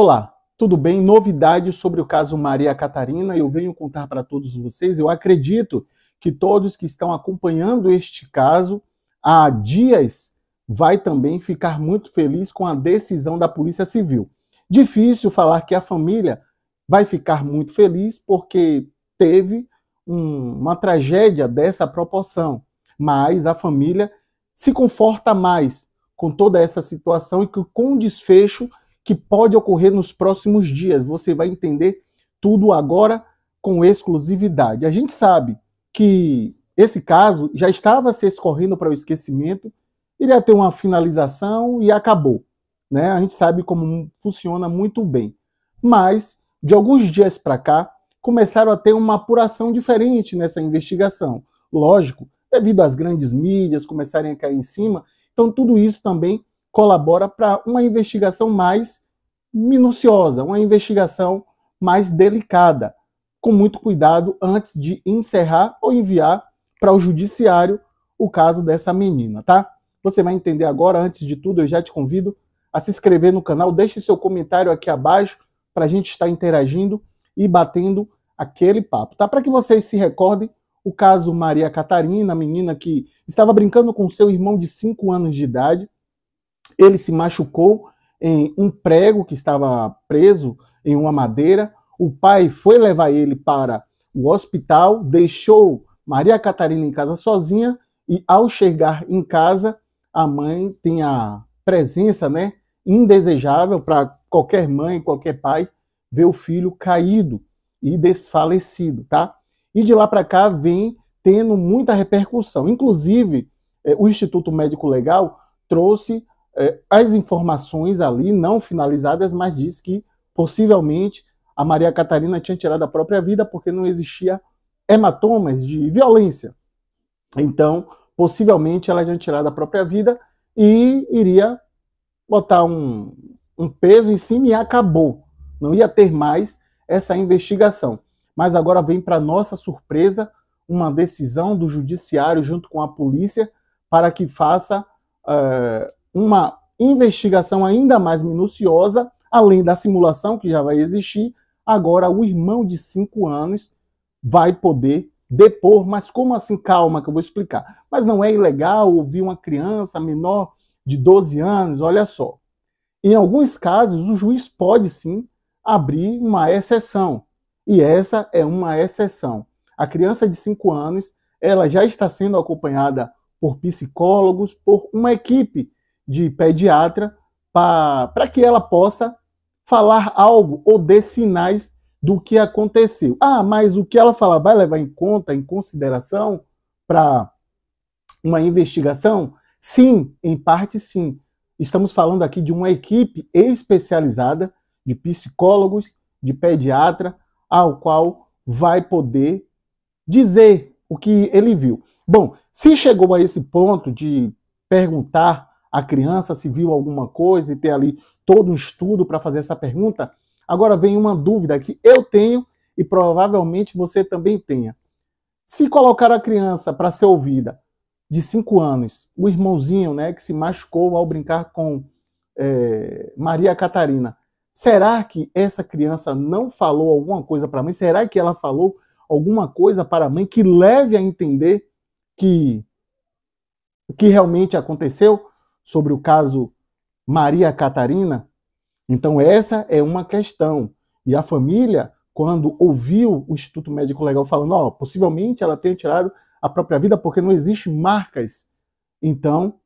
Olá, tudo bem? Novidades sobre o caso Maria Catarina, eu venho contar para todos vocês. Eu acredito que todos que estão acompanhando este caso há dias vai também ficar muito feliz com a decisão da Polícia Civil. Difícil falar que a família vai ficar muito feliz porque teve um, uma tragédia dessa proporção, mas a família se conforta mais com toda essa situação e que com o desfecho que pode ocorrer nos próximos dias. Você vai entender tudo agora com exclusividade. A gente sabe que esse caso já estava se escorrendo para o esquecimento, iria ter uma finalização e acabou. Né? A gente sabe como funciona muito bem. Mas, de alguns dias para cá, começaram a ter uma apuração diferente nessa investigação. Lógico, devido às grandes mídias começarem a cair em cima, então tudo isso também colabora para uma investigação mais minuciosa, uma investigação mais delicada, com muito cuidado antes de encerrar ou enviar para o judiciário o caso dessa menina, tá? Você vai entender agora, antes de tudo, eu já te convido a se inscrever no canal, deixe seu comentário aqui abaixo para a gente estar interagindo e batendo aquele papo, tá? Para que vocês se recordem o caso Maria Catarina, a menina que estava brincando com seu irmão de 5 anos de idade, ele se machucou em um prego que estava preso em uma madeira. O pai foi levar ele para o hospital, deixou Maria Catarina em casa sozinha e ao chegar em casa, a mãe tem a presença, né, indesejável para qualquer mãe, qualquer pai ver o filho caído e desfalecido, tá? E de lá para cá vem tendo muita repercussão. Inclusive, eh, o Instituto Médico Legal trouxe é, as informações ali não finalizadas, mas diz que possivelmente a Maria Catarina tinha tirado a própria vida porque não existia hematomas de violência. Então, possivelmente ela tinha tirado a própria vida e iria botar um, um peso em cima e acabou. Não ia ter mais essa investigação. Mas agora vem para nossa surpresa uma decisão do judiciário junto com a polícia para que faça uh, uma investigação ainda mais minuciosa, além da simulação que já vai existir, agora o irmão de 5 anos vai poder depor, mas como assim? Calma que eu vou explicar. Mas não é ilegal ouvir uma criança menor de 12 anos, olha só. Em alguns casos, o juiz pode sim abrir uma exceção. E essa é uma exceção. A criança de 5 anos, ela já está sendo acompanhada por psicólogos, por uma equipe de pediatra para que ela possa falar algo ou dê sinais do que aconteceu. Ah, mas o que ela falar vai levar em conta, em consideração para uma investigação? Sim, em parte sim. Estamos falando aqui de uma equipe especializada de psicólogos, de pediatra, ao qual vai poder dizer o que ele viu. Bom, se chegou a esse ponto de perguntar a criança se viu alguma coisa e ter ali todo um estudo para fazer essa pergunta. Agora vem uma dúvida que eu tenho e provavelmente você também tenha. Se colocar a criança para ser ouvida de 5 anos, o irmãozinho né, que se machucou ao brincar com é, Maria Catarina, será que essa criança não falou alguma coisa para a mãe? Será que ela falou alguma coisa para a mãe que leve a entender que o que realmente aconteceu? sobre o caso Maria Catarina? Então, essa é uma questão. E a família, quando ouviu o Instituto Médico Legal falando, oh, possivelmente ela tenha tirado a própria vida porque não existem marcas. Então,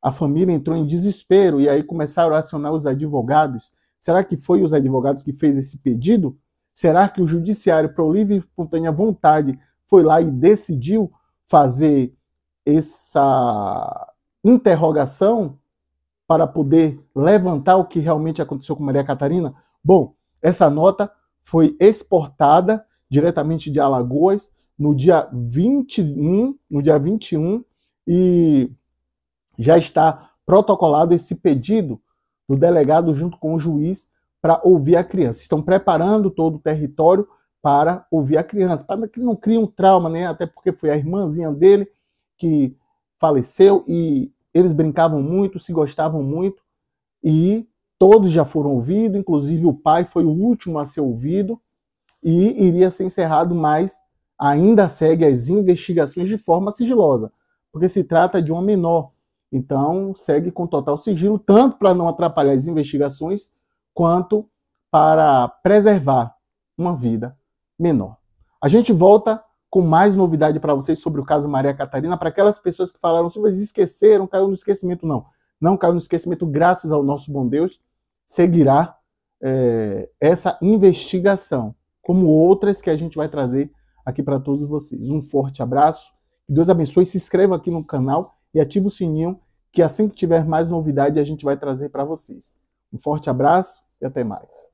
a família entrou em desespero e aí começaram a acionar os advogados. Será que foi os advogados que fez esse pedido? Será que o judiciário, por livre e espontânea vontade, foi lá e decidiu fazer essa interrogação para poder levantar o que realmente aconteceu com Maria Catarina? Bom, essa nota foi exportada diretamente de Alagoas no dia 21, no dia 21 e já está protocolado esse pedido do delegado junto com o juiz para ouvir a criança. Estão preparando todo o território para ouvir a criança, para que não crie um trauma, né? Até porque foi a irmãzinha dele que faleceu e eles brincavam muito, se gostavam muito e todos já foram ouvidos, inclusive o pai foi o último a ser ouvido e iria ser encerrado, mas ainda segue as investigações de forma sigilosa, porque se trata de uma menor. Então, segue com total sigilo, tanto para não atrapalhar as investigações, quanto para preservar uma vida menor. A gente volta com mais novidade para vocês sobre o caso Maria Catarina, para aquelas pessoas que falaram, se assim, vocês esqueceram, caiu no esquecimento. Não, não caiu no esquecimento, graças ao nosso bom Deus, seguirá é, essa investigação, como outras que a gente vai trazer aqui para todos vocês. Um forte abraço, que Deus abençoe, se inscreva aqui no canal e ative o sininho, que assim que tiver mais novidade a gente vai trazer para vocês. Um forte abraço e até mais.